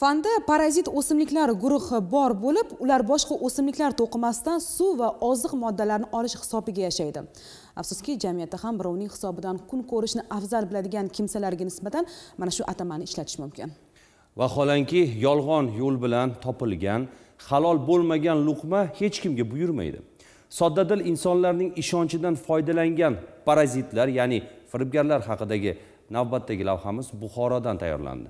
fanda parazit o'simliklar guruhi bor bo'lib ular boshqa o'simliklar to'qimasidan suv va oziq moddalarni olish hisobiga yashaydi afsuski jamiyatda ham birovning hisobidan kun ko'rishni afzal biladigan kimsalarga nisbatan mana shu atamani ishlatish mumkin vaholanki yolg'on yo'l bilan topilgan halol bo'lmagan luqma hech kimga buyurmaydi soddadil insonlarning ishonchidan foydalangan parazitlar ya'ni firibgarlar haqidagi navbatdagi lavhamiz buxorodan tayyorlandi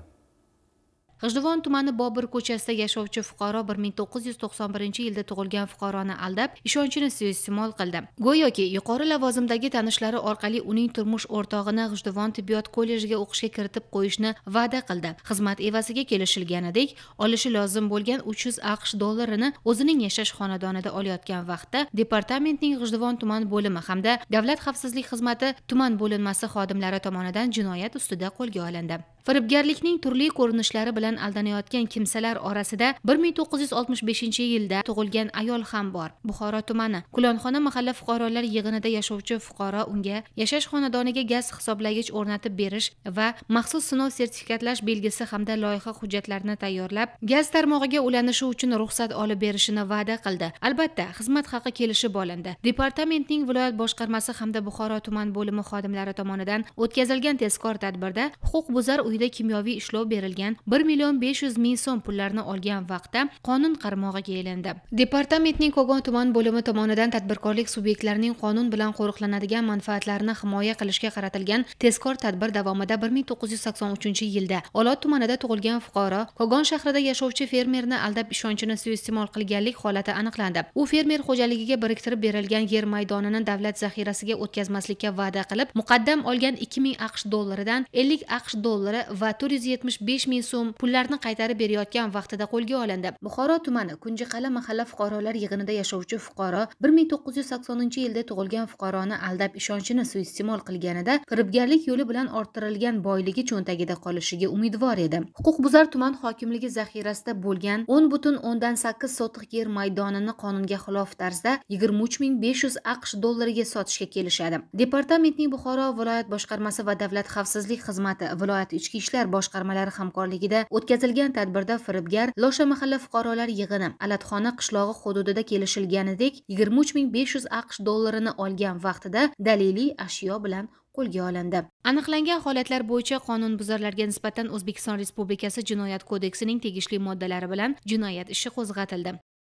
g'ijduvon tumani bobur ko'chasida yashovchi fuqaro 1991 yilda tug'ilgan fuqaroni aldab ishonchini suiiste'mol qildi go'yoki yuqori lavozimdagi tanishlari orqali uning turmush o'rtog'ini g'ijduvon tibbiyot kollejiga o'qishga kiritib qo'yishni va'da qildi xizmat evasiga kelishilganidek olishi lozim bo'lgan 300 aqsh dollarini o'zining yashash xonadonida olayotgan vaqtda departamentning g'ijduvon tuman bo'limi hamda davlat xavfsizlik xizmati tuman bo'linmasi xodimlari tomonidan jinoyat ustida qo'lga olindi firibgarlikning turli ko'rinishlari bilan aldanayotgan kimsalar orasida 1965 yilda tug'ilgan ayol ham bor buxoro tumani kulonxona mahalla fuqarolar yig'inida yashovchi fuqaro unga yashash xonadoniga gaz hisoblagich o'rnatib berish va maxsus sinov sertifikatlash belgisi hamda loyiha hujjatlarini tayyorlab gaz tarmog'iga ulanishi uchun ruxsat olib berishini va'da qildi albatta xizmat haqi kelishib olindi departamentning viloyat boshqarmasi hamda buxoro tuman bo'limi xodimlari tomonidan o'tkazilgan tezkor tadbirda huquqbuzar uyida kimyoviy ishlov berilgan bir million besh yuz ming so'm pullarni olgan vaqtda qonun qarmog'iga ilindi departamentning kogon tuman bo'limi tomonidan tadbirkorlik subyektlarining qonun bilan qo'riqlanadigan manfaatlarini himoya qilishga qaratilgan tezkor tadbir davomida bir ming to'qqiz yuz sakson uchinchi yilda olot tumanida tug'ilgan fuqaro kogon shahrida yashovchi fermerni aldab ishonchini suiiste'mol qilganlik holati aniqlandi u fermer xo'jaligiga biriktirib berilgan yer maydonini davlat zaxirasiga o'tkazmaslikka va'da qilib muqaddam olgan ikki ming aqsh dollaridan ellik aqsh dollari boshliqlari va to'rt yuz yetmish besh ming so'm pullarni qaytarib berayotgan vaqtida qo'lga olindi buxoro tumani kunjiqala mahalla fuqarolar yig'inida yashovchi fuqaro bir ming to'qqiz yuz saksoninchi yilda tug'ilgan fuqaroni aldab ishonchini suiiste'mol qilganida firibgarlik yo'li bilan orttirilgan boyligi cho'ntagida qolishiga umidvor edi huquqbuzar tuman hokimligi zaxirasida bo'lgan o'n butun o'ndan sakkiz sotix yer maydonini qonunga xilof tarzda yigirma uch ming besh yuz aqsh dollariga sotishga kelishadi departamentning buxoro viloyat boshqarmasi va davlat xavfsizlik xizmati viloyat ichki ishlar boshqarmalari hamkorligida o'tkazilgan tadbirda firibgar losha mahalla fuqarolar yig'ini alatxona qishlog'i hududida kelishilganidek yigirma uch ming besh yuz aqsh dollarini olgan vaqtida daliliy ashyo bilan qo'lga olindi aniqlangan holatlar bo'yicha qonunbuzarlarga nisbatan o'zbekiston respublikasi jinoyat kodeksining tegishli moddalari bilan jinoyat ishi qo'zg'atildi